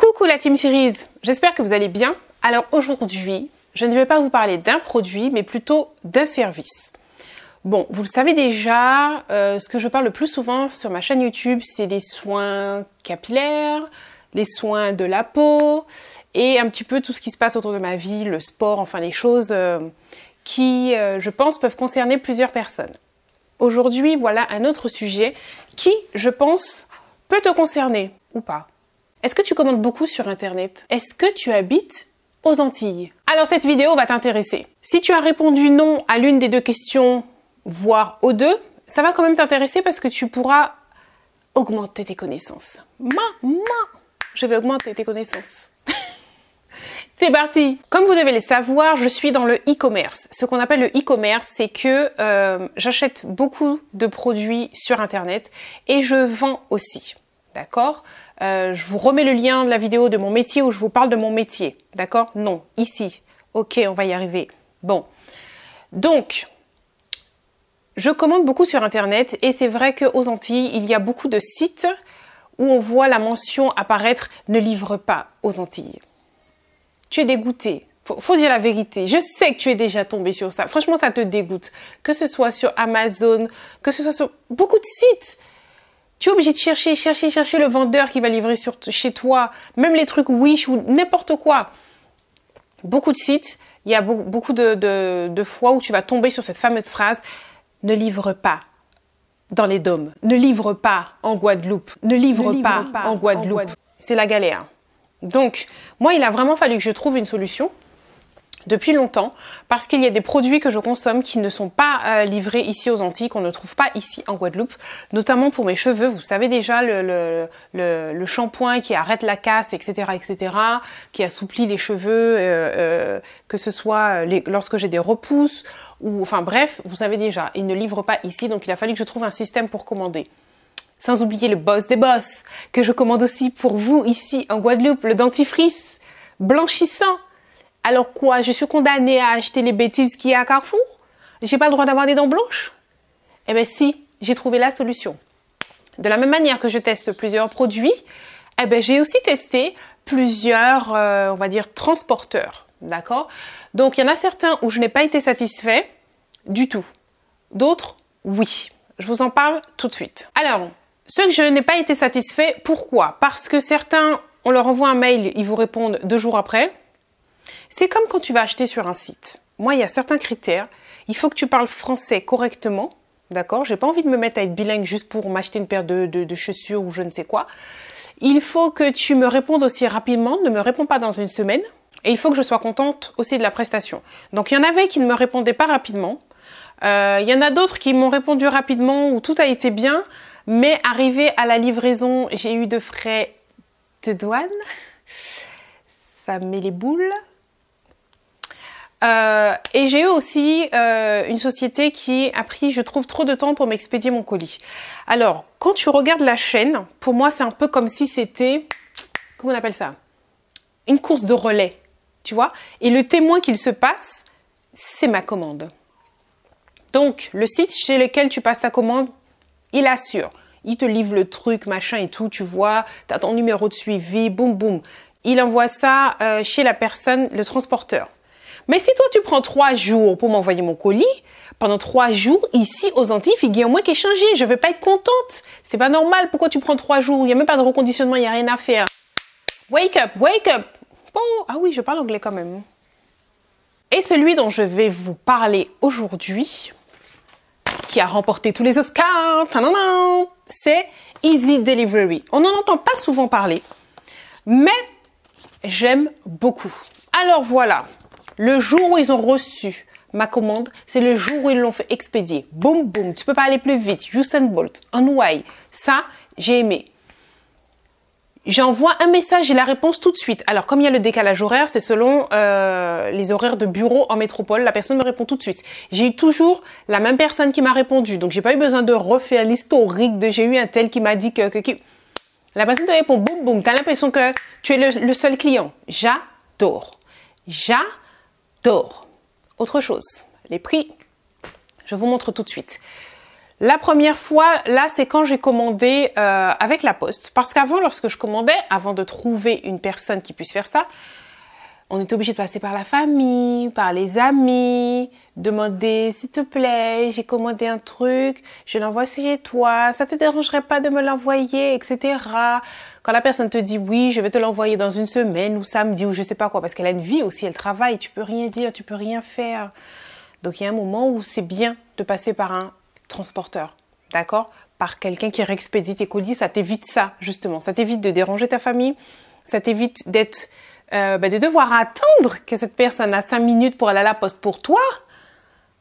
Coucou la Team Series, j'espère que vous allez bien. Alors aujourd'hui, je ne vais pas vous parler d'un produit, mais plutôt d'un service. Bon, vous le savez déjà, euh, ce que je parle le plus souvent sur ma chaîne YouTube, c'est des soins capillaires, les soins de la peau, et un petit peu tout ce qui se passe autour de ma vie, le sport, enfin les choses euh, qui, euh, je pense, peuvent concerner plusieurs personnes. Aujourd'hui, voilà un autre sujet qui, je pense, peut te concerner ou pas. Est-ce que tu commandes beaucoup sur Internet Est-ce que tu habites aux Antilles Alors cette vidéo va t'intéresser. Si tu as répondu non à l'une des deux questions, voire aux deux, ça va quand même t'intéresser parce que tu pourras augmenter tes connaissances. Ma, ma, je vais augmenter tes connaissances. C'est parti Comme vous devez le savoir, je suis dans le e-commerce. Ce qu'on appelle le e-commerce, c'est que euh, j'achète beaucoup de produits sur Internet et je vends aussi. D'accord euh, Je vous remets le lien de la vidéo de mon métier où je vous parle de mon métier. D'accord Non, ici. Ok, on va y arriver. Bon. Donc, je commande beaucoup sur Internet et c'est vrai qu'aux Antilles, il y a beaucoup de sites où on voit la mention apparaître ne livre pas aux Antilles tu es dégoûté. Faut, dire la vérité. Je sais que tu es déjà tombé sur ça. Franchement, ça te dégoûte. Que ce soit sur Amazon, que ce soit sur beaucoup de sites. Tu es obligé de chercher, chercher, chercher le vendeur qui va livrer chez toi. Même les trucs Wish ou n'importe quoi. Beaucoup de sites, il y a beaucoup de, fois où tu vas tomber sur cette fameuse phrase ne livre pas dans les dômes. Ne livre pas en Guadeloupe. Ne livre, pas, en Guadeloupe. C'est la galère. Donc, moi, il a vraiment fallu que je trouve une solution depuis longtemps parce qu'il y a des produits que je consomme qui ne sont pas euh, livrés ici aux Antilles, qu'on ne trouve pas ici en Guadeloupe, notamment pour mes cheveux. Vous savez déjà le, le, shampoing qui arrête la casse, etc., etc., qui assouplit les cheveux, euh, euh, que ce soit lorsque j'ai des repousses ou, enfin bref, vous savez déjà, il ne livre pas ici, donc il a fallu que je trouve un système pour commander. Sans oublier le boss des boss, que je commande aussi pour vous ici en Guadeloupe, le dentifrice blanchissant. Alors quoi, je suis condamnée à acheter les bêtises qu'il y a à Carrefour J'ai pas le droit d'avoir des dents blanches Eh bien si, j'ai trouvé la solution. De la même manière que je teste plusieurs produits, eh ben, j'ai aussi testé plusieurs, euh, on va dire, transporteurs. D'accord Donc, il y en a certains où je n'ai pas été satisfait du tout. D'autres, oui. Je vous en parle tout de suite. Alors, ce que je n'ai pas été satisfait, pourquoi Parce que certains, on leur envoie un mail, ils vous répondent deux jours après. C'est comme quand tu vas acheter sur un site. Moi, il y a certains critères. Il faut que tu parles français correctement. D'accord J'ai pas envie de me mettre à être bilingue juste pour m'acheter une paire de, chaussures ou je ne sais quoi. Il faut que tu me répondes aussi rapidement. Ne me réponds pas dans une semaine. Et il faut que je sois contente aussi de la prestation. Donc, il y en avait qui ne me répondaient pas rapidement. Euh, il y en a d'autres qui m'ont répondu rapidement où tout a été bien. Mais arrivé à la livraison, j'ai eu de frais de douane. Ça met les boules. Euh, et j'ai eu aussi euh, une société qui a pris, je trouve, trop de temps pour m'expédier mon colis. Alors, quand tu regardes la chaîne, pour moi, c'est un peu comme si c'était, comment on appelle ça Une course de relais, tu vois Et le témoin qu'il se passe, c'est ma commande. Donc, le site chez lequel tu passes ta commande, il assure. Il te livre le truc, machin et tout, tu vois. Tu as ton numéro de suivi, boum, boum. Il envoie ça euh, chez la personne, le transporteur. Mais si toi, tu prends trois jours pour m'envoyer mon colis, pendant trois jours, ici, aux Antilles, il y a au moins qu'à est changé. Je vais pas être contente. C'est pas normal. Pourquoi tu prends trois jours? Il n'y a même pas de reconditionnement, il n'y a rien à faire. Wake up, wake up. Bon, ah oui, je parle anglais quand même. Et celui dont je vais vous parler aujourd'hui, a remporté tous les Oscars, c'est Easy Delivery. On n'en entend pas souvent parler, mais j'aime beaucoup. Alors voilà, le jour où ils ont reçu ma commande, c'est le jour où ils l'ont fait expédier. Boum, boum, tu peux pas aller plus vite. justin Bolt, Hawaii, ça, j'ai aimé. J'envoie un message et la réponse tout de suite. Alors, comme il y a le décalage horaire, c'est selon euh, les horaires de bureau en métropole, la personne me répond tout de suite. J'ai eu toujours la même personne qui m'a répondu, donc j'ai pas eu besoin de refaire l'historique de j'ai eu un tel qui m'a dit que, La personne te répond boum boum, t'as l'impression que tu es le seul client. J'adore. J'adore. Autre chose, les prix. Je vous montre tout de suite. La première fois, là, c'est quand j'ai commandé euh, avec la poste. Parce qu'avant, lorsque je commandais, avant de trouver une personne qui puisse faire ça, on était obligé de passer par la famille, par les amis, demander s'il te plaît, j'ai commandé un truc, je l'envoie chez toi, ça te dérangerait pas de me l'envoyer, etc. Quand la personne te dit oui, je vais te l'envoyer dans une semaine ou samedi ou je sais pas quoi, parce qu'elle a une vie aussi, elle travaille, tu peux rien dire, tu peux rien faire. Donc il y a un moment où c'est bien de passer par un transporteur, d'accord Par quelqu'un qui réexpédie tes colis, ça t'évite ça, justement. Ça t'évite de déranger ta famille, ça t'évite d'être, euh, ben, de devoir attendre que cette personne a cinq minutes pour aller à la poste pour toi,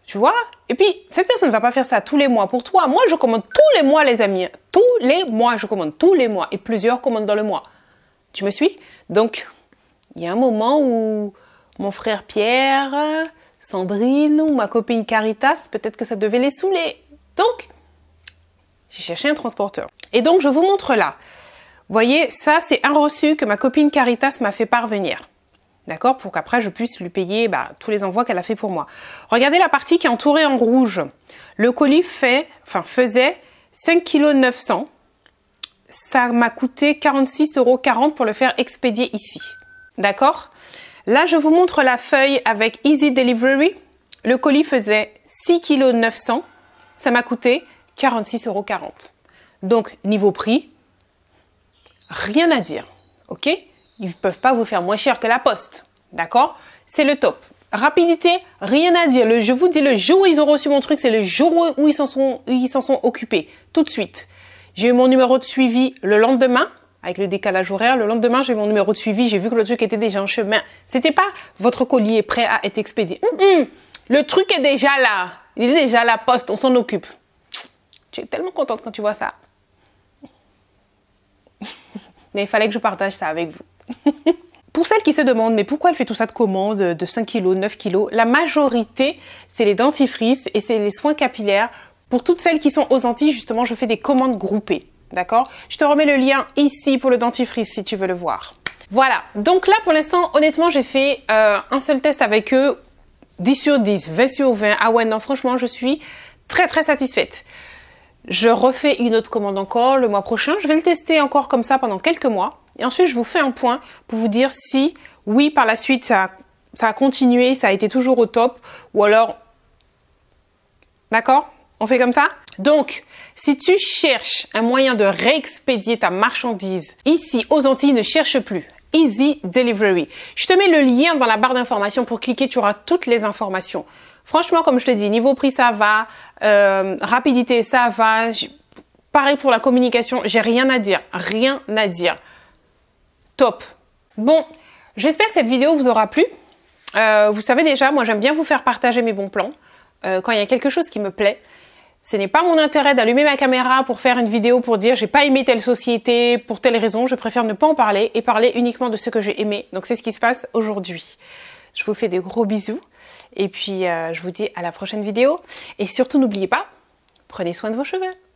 tu vois Et puis, cette personne ne va pas faire ça tous les mois pour toi. Moi, je commande tous les mois, les amis. Tous les mois, je commande tous les mois. Et plusieurs commandent dans le mois. Tu me suis Donc, il y a un moment où mon frère Pierre, Sandrine ou ma copine Caritas, peut-être que ça devait les saouler. Donc, j'ai cherché un transporteur. Et donc, je vous montre là. Vous voyez, ça, c'est un reçu que ma copine Caritas m'a fait parvenir. D'accord Pour qu'après, je puisse lui payer bah, tous les envois qu'elle a fait pour moi. Regardez la partie qui est entourée en rouge. Le colis fait, faisait 5 kg Ça m'a coûté 46,40 euros pour le faire expédier ici. D'accord Là, je vous montre la feuille avec Easy Delivery. Le colis faisait 6 kg ça m'a coûté 46,40 euros. Donc, niveau prix, rien à dire. OK Ils ne peuvent pas vous faire moins cher que la poste. D'accord C'est le top. Rapidité, rien à dire. je vous dis, le jour où ils ont reçu mon truc, c'est le jour où ils s'en sont, ils s'en sont occupés. Tout de suite. J'ai eu mon numéro de suivi le lendemain, avec le décalage horaire. Le lendemain, j'ai eu mon numéro de suivi. J'ai vu que le truc était déjà en chemin. C'était pas votre collier est prêt à être expédié. Le truc est déjà là. Il est déjà à la poste, on s'en occupe. Tu es tellement contente quand tu vois ça. Mais il fallait que je partage ça avec vous. Pour celles qui se demandent, mais pourquoi elle fait tout ça de commande, de 5 kg, 9 kg, la majorité, c'est les dentifrices et c'est les soins capillaires. Pour toutes celles qui sont aux Antilles, justement, je fais des commandes groupées. D'accord Je te remets le lien ici pour le dentifrice si tu veux le voir. Voilà, donc là pour l'instant honnêtement j'ai fait euh, un seul test avec eux 10 sur 10, 20 sur 20. Ah ouais, non, franchement, je suis très très satisfaite. Je refais une autre commande encore le mois prochain. Je vais le tester encore comme ça pendant quelques mois. Et ensuite, je vous fais un point pour vous dire si, oui, par la suite, ça a, ça a continué, ça a été toujours au top, ou alors... D'accord On fait comme ça Donc, si tu cherches un moyen de réexpédier ta marchandise, ici, aux Antilles, ne cherche plus. Easy Delivery. Je te mets le lien dans la barre d'informations pour cliquer, tu auras toutes les informations. Franchement, comme je te dis, niveau prix, ça va, euh, rapidité, ça va. Pareil pour la communication, j'ai rien à dire, rien à dire. Top. Bon, j'espère que cette vidéo vous aura plu. Euh, vous savez déjà, moi j'aime bien vous faire partager mes bons plans euh, quand il y a quelque chose qui me plaît ce n'est pas mon intérêt d'allumer ma caméra pour faire une vidéo pour dire j'ai pas aimé telle société pour telle raison, je préfère ne pas en parler et parler uniquement de ce que j'ai aimé. Donc c'est ce qui se passe aujourd'hui. Je vous fais des gros bisous et puis euh, je vous dis à la prochaine vidéo et surtout n'oubliez pas, prenez soin de vos cheveux.